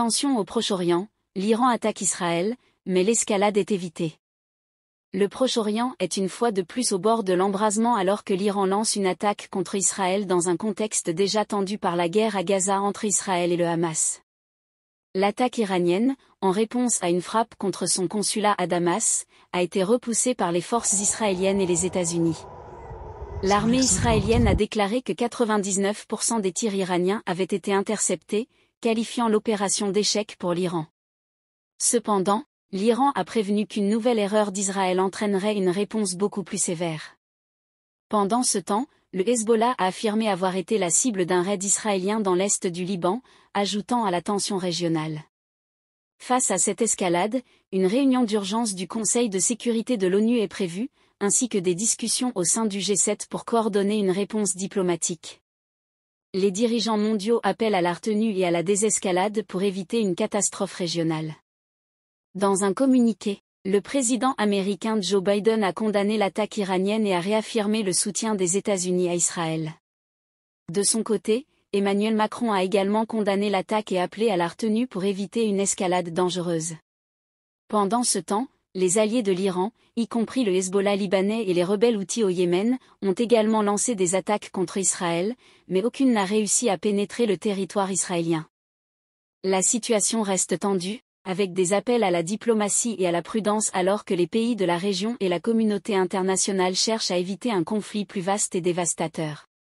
tension au Proche-Orient, l'Iran attaque Israël, mais l'escalade est évitée. Le Proche-Orient est une fois de plus au bord de l'embrasement alors que l'Iran lance une attaque contre Israël dans un contexte déjà tendu par la guerre à Gaza entre Israël et le Hamas. L'attaque iranienne, en réponse à une frappe contre son consulat à Damas, a été repoussée par les forces israéliennes et les États-Unis. L'armée israélienne a déclaré que 99% des tirs iraniens avaient été interceptés, qualifiant l'opération d'échec pour l'Iran. Cependant, l'Iran a prévenu qu'une nouvelle erreur d'Israël entraînerait une réponse beaucoup plus sévère. Pendant ce temps, le Hezbollah a affirmé avoir été la cible d'un raid israélien dans l'est du Liban, ajoutant à la tension régionale. Face à cette escalade, une réunion d'urgence du Conseil de sécurité de l'ONU est prévue, ainsi que des discussions au sein du G7 pour coordonner une réponse diplomatique les dirigeants mondiaux appellent à la retenue et à la désescalade pour éviter une catastrophe régionale. Dans un communiqué, le président américain Joe Biden a condamné l'attaque iranienne et a réaffirmé le soutien des États-Unis à Israël. De son côté, Emmanuel Macron a également condamné l'attaque et appelé à la retenue pour éviter une escalade dangereuse. Pendant ce temps, les alliés de l'Iran, y compris le Hezbollah libanais et les rebelles outils au Yémen, ont également lancé des attaques contre Israël, mais aucune n'a réussi à pénétrer le territoire israélien. La situation reste tendue, avec des appels à la diplomatie et à la prudence alors que les pays de la région et la communauté internationale cherchent à éviter un conflit plus vaste et dévastateur.